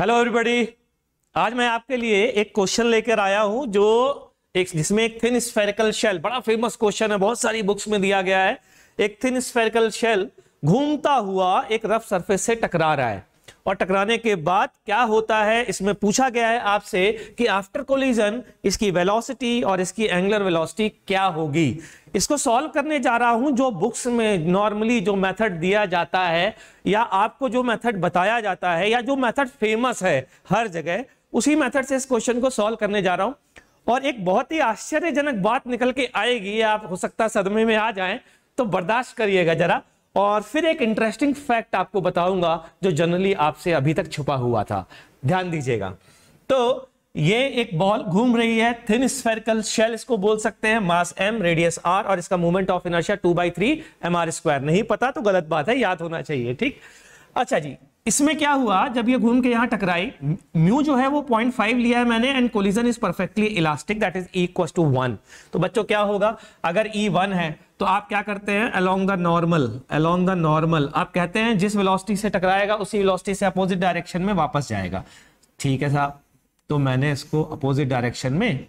hello everybody आज मैं आपके लिए एक क्वेश्चन लेकर आया हूं जो एक जिसमें एक थिन स्फेरिकल शेल बड़ा फेमस क्वेश्चन है बहुत सारी बुक्स में दिया गया है एक थिन स्फेरिकल शेल घूमता हुआ एक रफ सरफेस से टकरा रहा है और टकराने के बाद क्या होता है इसमें पूछा गया है आपसे कि आफ्टर कोलिजन इसकी वेलोसिटी और इसकी एंगुलर वेलोसिटी क्या होगी इसको सॉल्व करने जा रहा हूं जो बुक्स में नॉर्मली जो मेथड दिया जाता है या आपको जो मेथड बताया जाता है या जो मेथड फेमस है हर जगह उसी मेथड से इस क्वेश्चन को सॉल्व करने जा रहा हूं और एक बहुत ही आश्चर्यजनक बात निकल के आएगी आप हो सकता है सदमे में आ जाए तो बर्दाश्त करिएगा जरा और फिर एक इंटरेस्टिंग फैक्ट आपको बताऊंगा जो जनरली आपसे अभी तक छुपा हुआ था ध्यान दीजिएगा तो ये एक बॉल घूम रही है थिन स्फेरिकल शेल इसको बोल सकते हैं मास एम रेडियस आर और इसका movement of inertia two by three M R square नहीं पता तो गलत बात है याद होना चाहिए ठीक अच्छा जी इसमें क्या हुआ जब ये घूम के यहां टकराई म्यू जो है वो 0.5 लिया है मैंने and collision is perfectly elastic that is equal to one तो बच्चों क्या होगा अगर ई e वन है तो आप क्या करते हैं along the normal along the normal आप कहते हैं जिस वेलोसिटी से टकराएगा उसी वेलोसिटी से अपोजिट डायरेक्शन में वापस जाएगा ठीक है साहब तो मैंने इसको अपोजिट डायरेक्शन में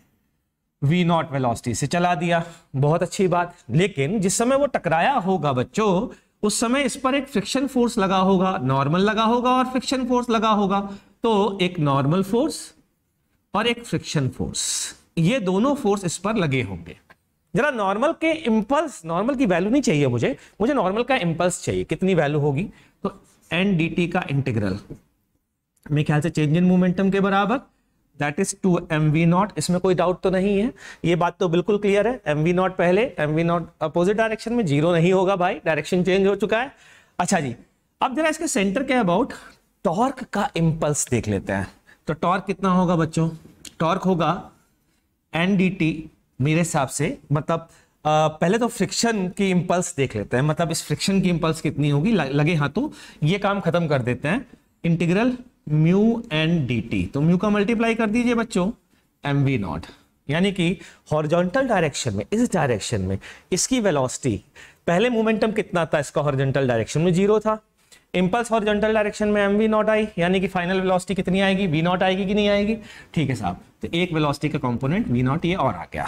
v नॉट वेलोसिटी से चला दिया बहुत अच्छी बात लेकिन जिस समय वो टकराया होगा बच्चों उस समय इस पर एक फ्रिक्शन फोर्स लगा होगा नॉर्मल लगा होगा और फ्रिक्शन फोर्स लगा होगा तो एक नॉर्मल फोर्स और एक फ्रिक्शन फोर्स ये दोनों फोर्स इस पर लगे होंगे जरा नॉर्मल के इंपल्स नॉर्मल की वैल्यू नहीं चाहिए मुझे मुझे नॉर्मल का इंपल्स चाहिए कितनी वैल्यू होगी तो एन डी टी का इंटीग्रल मेरे ख्याल से चेंज इन मोमेंटम के बराबर that is two M V naught इसमें कोई डाउट तो नहीं है ये बात तो बिल्कुल क्लियर है एम वी नॉट पहले M V naught opposite direction में जीरो नहीं होगा भाई डायरेक्शन चेंज हो चुका है अच्छा जी अब जरा इसके सेंटर के अबाउट टॉर्क का इम्पल्स देख लेते हैं तो टॉर्क कितना होगा बच्चों टॉर्क होगा एन डी टी मेरे हिसाब से मतलब आ, पहले तो फ्रिक्शन की इम्पल्स देख लेते हैं मतलब इस फ्रिक्शन की इम्पल्स कितनी होगी लगे हाथों ये काम खत्म कर देते हैं integral mu and D T तो म्यू का मल्टीप्लाई कर दीजिए बच्चों एम वी नॉट यानी कि हॉरिजॉन्टल डायरेक्शन में इस डायरेक्शन में इसकी वेलोसिटी पहले मोमेंटम कितना था इसका हॉरिजॉन्टल डायरेक्शन में जीरो था इंपल्स हॉरिजॉन्टल डायरेक्शन में एम वी नॉट आई यानी कि फाइनल वेलोसिटी कितनी आएगी वी नॉट आएगी कि नहीं आएगी ठीक है साहब तो एक वेलोसिटी का कंपोनेंट वी नॉट ये और आ गया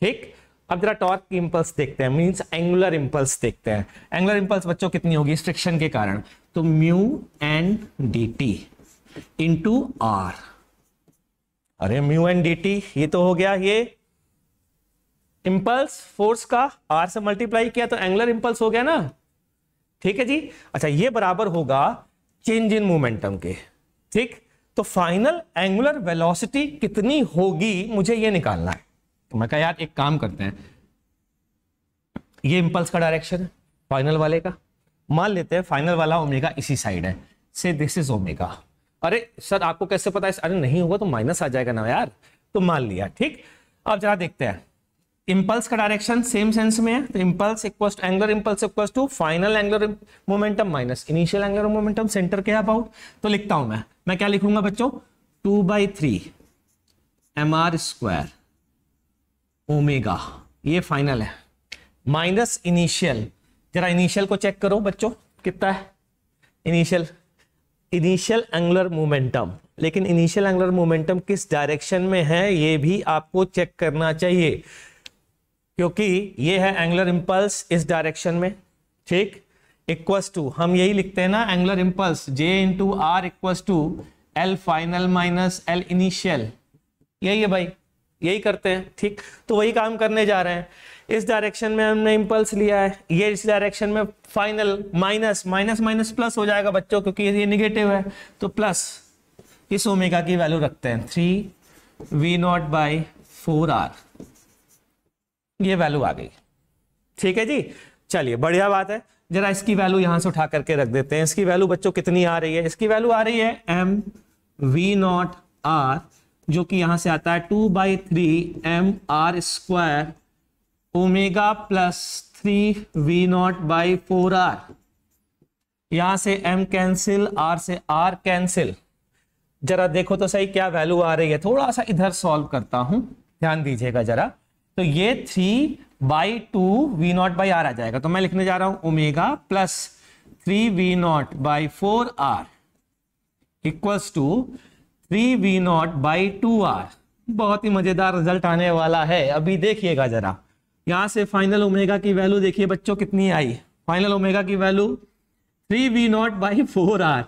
ठीक अब जरा टॉर्क की देखते हैं मींस एंगुलर इम्पल्स देखते हैं एंगुलर इम्पल्स बच्चों कितनी होगी स्ट्रिक्शन के कारण तो mu and D T into R अरे म्यू एन डी टी ये तो हो गया ये इंपल्स फोर्स का आर से मल्टीप्लाई किया तो एंगुलर इंपल्स हो गया ना ठीक है जी अच्छा ये बराबर होगा चेंज इन मोमेंटम के ठीक तो फाइनल एंगुलर वेलोसिटी कितनी होगी मुझे ये निकालना है तो मैं कहा यार एक काम करते हैं ये इंपल्स का डायरेक्शन है फाइनल वाले का मान लेते हैं फाइनल वाला ओमेगा इसी साइड है से दिस इज ओमेगा अरे सर आपको कैसे पता है अरे नहीं होगा तो माइनस आ जाएगा ना यार तो मान लिया ठीक अब जरा देखते हैं इंपल्स का डायरेक्शन सेम सेंस में है तो impulse equal to angular impulse equal to final angular momentum minus initial angular momentum centre के अबाउट तो लिखता हूं मैं मैं क्या लिखूंगा बच्चों two by three M R square omega ये फाइनल है माइनस इनिशियल जरा इनिशियल को चेक करो बच्चों कितना है इनिशियल इनिशियल एंगुलर मोमेंटम लेकिन इनिशियल एंगुलर मोमेंटम किस डायरेक्शन में है ये भी आपको चेक करना चाहिए क्योंकि ये है एंगुलर इंपल्स इस डायरेक्शन में ठीक इक्वस टू हम यही लिखते हैं ना angular impulse J into R equals to L final minus L initial यही है भाई यही करते हैं ठीक तो वही काम करने जा रहे हैं इस डायरेक्शन में हमने इम्पल्स लिया है ये इस डायरेक्शन में final minus minus minus plus हो जाएगा बच्चों क्योंकि ये निगेटिव है तो प्लस इस ओमेगा की वैल्यू रखते हैं three V naught by four R ये वैल्यू आ गई ठीक है जी चलिए बढ़िया बात है जरा इसकी वैल्यू यहां से उठा करके रख देते हैं इसकी वैल्यू बच्चों कितनी आ रही है इसकी वैल्यू आ रही है एम वी नॉट आर जो कि यहां से आता है two by three M R square omega plus three V naught by four R यहां से एम कैंसिल आर से आर कैंसिल जरा देखो तो सही क्या वैल्यू आ रही है थोड़ा सा इधर सॉल्व करता हूं ध्यान दीजिएगा जरा तो ये three by two V naught by R आ जाएगा तो मैं लिखने जा रहा हूं omega plus three V naught by four R equals to three V naught by two R बहुत ही मजेदार रिजल्ट आने वाला है अभी देखिएगा जरा यहां से फाइनल ओमेगा की वैल्यू देखिए बच्चों कितनी आई फाइनल ओमेगा की value three V naught by four R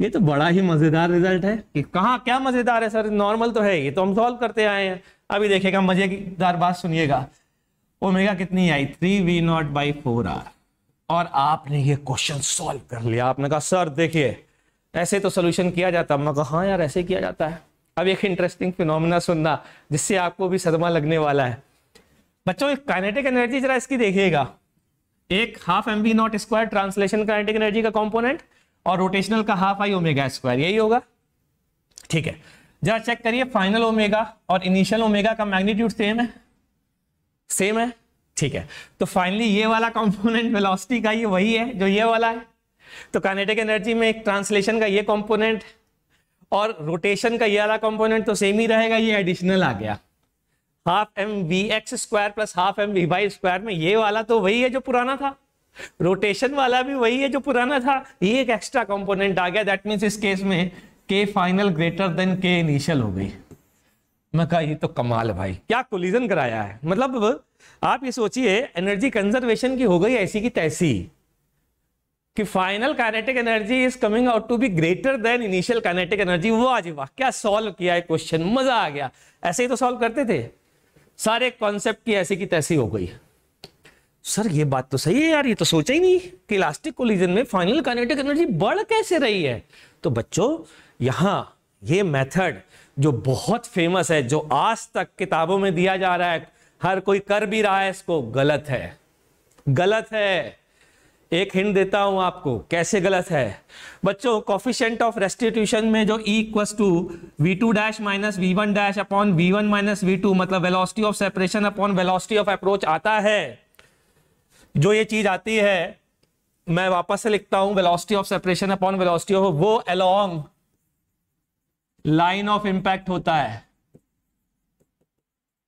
ये तो बड़ा ही मजेदार रिजल्ट है कि कहा क्या मजेदार है सर नॉर्मल तो है ये तो हम सॉल्व करते आए हैं अभी देखिएगा मजेदार बात सुनिएगा ओमेगा कितनी आई three V naught by four R और आपने ये क्वेश्चन सॉल्व कर लिया आपने कहा सर देखिए ऐसे तो सोल्यूशन किया जाता मैं कहा हाँ यार ऐसे किया जाता है अब एक इंटरेस्टिंग फिनोमिना सुनना जिससे आपको भी सदमा लगने वाला है बच्चों काइनेटिक एनर्जी जरा इसकी देखिएगा एक half M B naught square translation kinetic energy का कंपोनेंट और रोटेशनल का हाफ आई ओमेगा स्क्वायर यही होगा ठीक है जरा चेक करिए फाइनल ओमेगा और इनिशियल ओमेगा का मैग्नीट्यूड सेम है सेम है ठीक है तो फाइनली ये वाला कंपोनेंट वेलोसिटी का ये वही है जो ये वाला है तो काइनेटिक एनर्जी में एक ट्रांसलेशन का ये कंपोनेंट और रोटेशन का ये वाला कंपोनेंट तो सेम ही रहेगा ये एडिशनल आ गया half M V X square plus half M V Y square में ये वाला तो वही है जो पुराना था रोटेशन वाला भी वही है जो पुराना था ये एक एक्स्ट्रा कंपोनेंट आ गया दैट मीन इस केस में K final greater than K initial हो गई मैं कहा ये तो कमाल भाई क्या कोलिजन कराया है मतलब आप ये सोचिए एनर्जी कंजर्वेशन की हो गई ऐसी की तैसी कि final kinetic energy is coming out to be greater than initial kinetic energy वो आज वाह क्या सॉल्व किया है क्वेश्चन मजा आ गया ऐसे ही तो सॉल्व करते थे सारे कॉन्सेप्ट की ऐसी की तैसी हो गई सर ये बात तो सही है यार ये तो सोचा ही नहीं कि इलास्टिक कोलिजन में फाइनल कानेटिक एनर्जी बढ़ कैसे रही है तो बच्चों यहां ये मेथड जो बहुत फेमस है जो आज तक किताबों में दिया जा रहा है हर कोई कर भी रहा है इसको गलत है गलत है एक हिंट देता हूं आपको कैसे गलत है बच्चों कॉफिशेंट ऑफ रेस्टिट्यूशन में जो E equals to V two dash minus V one dash upon V one minus V two मतलब velocity of separation upon velocity of approach आता है जो ये चीज आती है मैं वापस से लिखता हूं velocity of separation upon velocity of वो अलोंग लाइन ऑफ इंपैक्ट होता है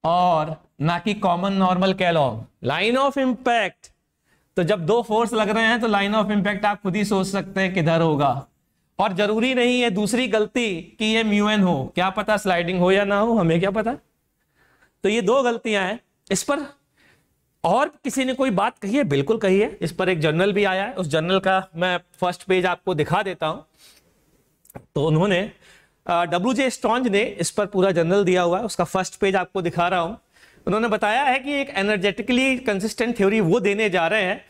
और ना कि कॉमन नॉर्मल के अलोंग लाइन ऑफ इंपैक्ट तो जब दो फोर्स लग रहे हैं तो लाइन ऑफ इंपैक्ट आप खुद ही सोच सकते हैं किधर होगा और जरूरी नहीं है दूसरी गलती कि ये म्यूएन हो क्या पता स्लाइडिंग हो या ना हो हमें क्या पता तो ये दो गलतियां हैं इस पर और किसी ने कोई बात कही है बिल्कुल कही है इस पर एक जर्नल भी आया है उस जर्नल का मैं फर्स्ट पेज आपको दिखा देता हूं तो उन्होंने डब्ल्यू जे स्टॉन्ज ने इस पर पूरा जर्नल दिया हुआ है उसका फर्स्ट पेज आपको दिखा रहा हूं उन्होंने बताया है कि एक एनर्जेटिकली कंसिस्टेंट थ्योरी वो देने जा रहे हैं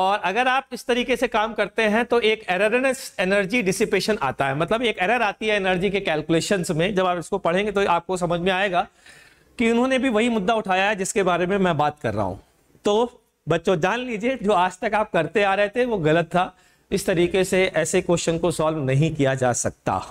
और अगर आप इस तरीके से काम करते हैं तो एक एररनेस एनर्जी डिसिपेशन आता है मतलब एक एरर आती है एनर्जी के कैलकुलेशंस में जब आप इसको पढ़ेंगे तो आपको समझ में आएगा कि उन्होंने भी वही मुद्दा उठाया है जिसके बारे में मैं बात कर रहा हूँ तो बच्चों जान लीजिए जो आज तक आप करते आ रहे थे वो गलत था इस तरीके से ऐसे क्वेश्चन को सॉल्व नहीं किया जा सकता